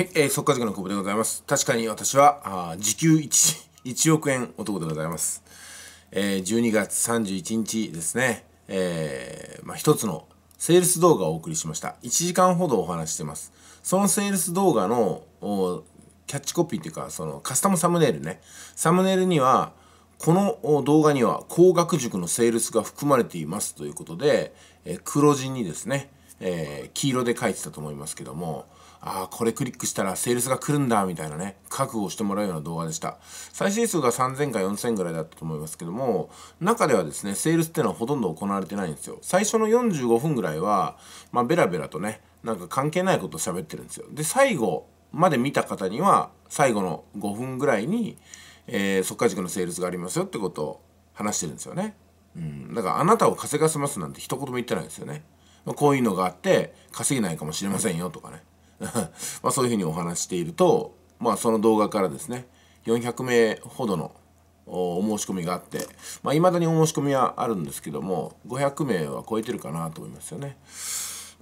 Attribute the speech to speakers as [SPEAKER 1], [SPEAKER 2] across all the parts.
[SPEAKER 1] はい、えー、速稼塾の久保でございます。確かに私は、あ時給 1, 1億円男でございます。えー、12月31日ですね、えー、まあ、一つのセールス動画をお送りしました。1時間ほどお話してます。そのセールス動画のキャッチコピーというか、そのカスタムサムネイルね。サムネイルには、この動画には高学塾のセールスが含まれていますということで、えー、黒字にですね、え黄色で書いてたと思いますけども、ああ、これクリックしたらセールスが来るんだ、みたいなね、覚悟してもらうような動画でした。再生数が3000か4000ぐらいだったと思いますけども、中ではですね、セールスっていうのはほとんど行われてないんですよ。最初の45分ぐらいは、まあ、ベラベラとね、なんか関係ないことを喋ってるんですよ。で、最後まで見た方には、最後の5分ぐらいに、えー、速稼軸のセールスがありますよってことを話してるんですよね。うん、だからあなたを稼がせますなんて一言も言ってないんですよね。こういうのがあって稼げないかもしれませんよとかね。まそういうふうにお話していると、まあ、その動画からですね400名ほどのお申し込みがあっていまあ、未だにお申し込みはあるんですけども500名は超えてるかなと思いますよね。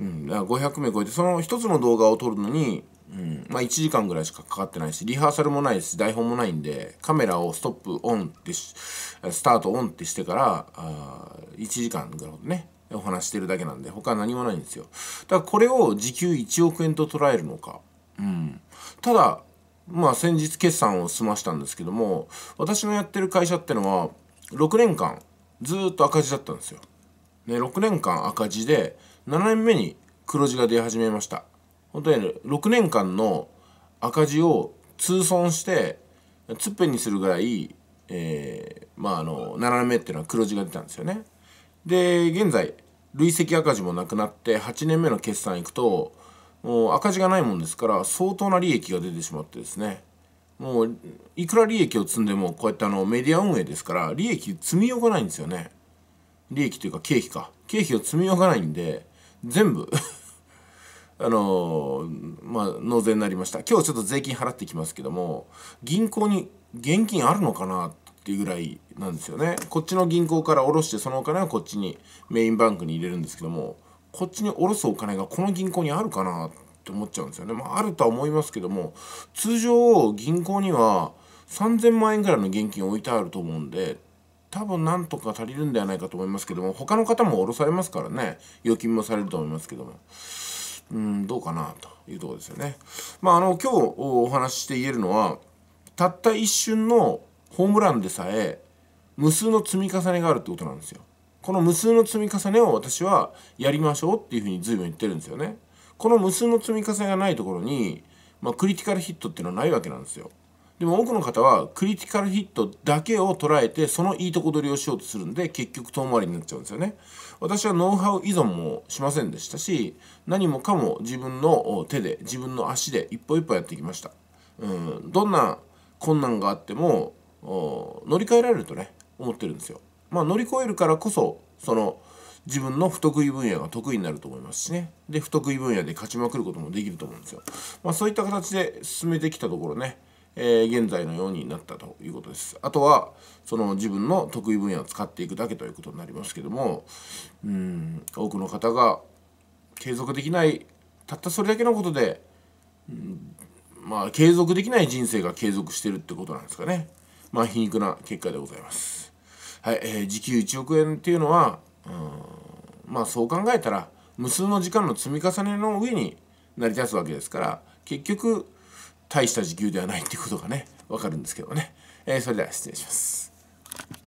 [SPEAKER 1] うん、だから500名超えてその1つの動画を撮るのに、うんまあ、1時間ぐらいしかかかってないしリハーサルもないし台本もないんでカメラをストップオンってスタートオンってしてからあ1時間ぐらいねお話してるだけなんで他何もないんですよだからこれを時給1億円と捉えるのかうんただまあ先日決算を済ましたんですけども私のやってる会社ってのは6年間ずっと赤字だったんですよ、ね、6年間赤字で7年目に黒字が出始めました本当に6年間の赤字を通損してつっぺんにするぐらい、えー、まああの7年目っていうのは黒字が出たんですよねで現在累積赤字もなくなって8年目の決算いくともう赤字がないもんですから相当な利益が出てしまってですねもういくら利益を積んでもこうやってあのメディア運営ですから利益積みようがないんですよね利益というか経費か経費を積みようがないんで全部 あのー、まあ納税になりました今日ちょっと税金払ってきますけども銀行に現金あるのかなっていうぐらいなんですよねこっちの銀行から下ろしてそのお金はこっちにメインバンクに入れるんですけどもこっちに下ろすお金がこの銀行にあるかなって思っちゃうんですよねまああるとは思いますけども通常銀行には3000万円ぐらいの現金置いてあると思うんで多分なんとか足りるんではないかと思いますけども他の方も下ろされますからね預金もされると思いますけどもうんどうかなというとこですよねまああの今日お話しして言えるのはたった一瞬のホームランでさえ無数の積み重ねがあるってことなんですよ。この無数の積み重ねを私はやりましょうっていうふうに随分言ってるんですよね。この無数の積み重ねがないところに、まあ、クリティカルヒットっていうのはないわけなんですよ。でも多くの方はクリティカルヒットだけを捉えてそのいいとこ取りをしようとするんで結局遠回りになっちゃうんですよね。私はノウハウ依存もしませんでしたし何もかも自分の手で自分の足で一歩一歩やってきました。うん、どんな困難があっても乗り換えられるとね思ってるんですよ。まあ、乗り越えるからこそその自分の不得意分野が得意になると思いますしねで不得意分野で勝ちまくることもできると思うんですよ。まあ、そういった形で進めてきたところね、えー、現在のようになったということです。あとはその自分の得意分野を使っていくだけということになりますけどもうん多くの方が継続できないたったそれだけのことで、うん、まあ継続できない人生が継続してるってことなんですかね。まあ、皮肉な結果でございます。はい、えー、時給1億円っていうのは、うん、まあそう考えたら、無数の時間の積み重ねの上に成り立つわけですから、結局、大した時給ではないっていうことがね、わかるんですけどね。えー、それでは失礼します。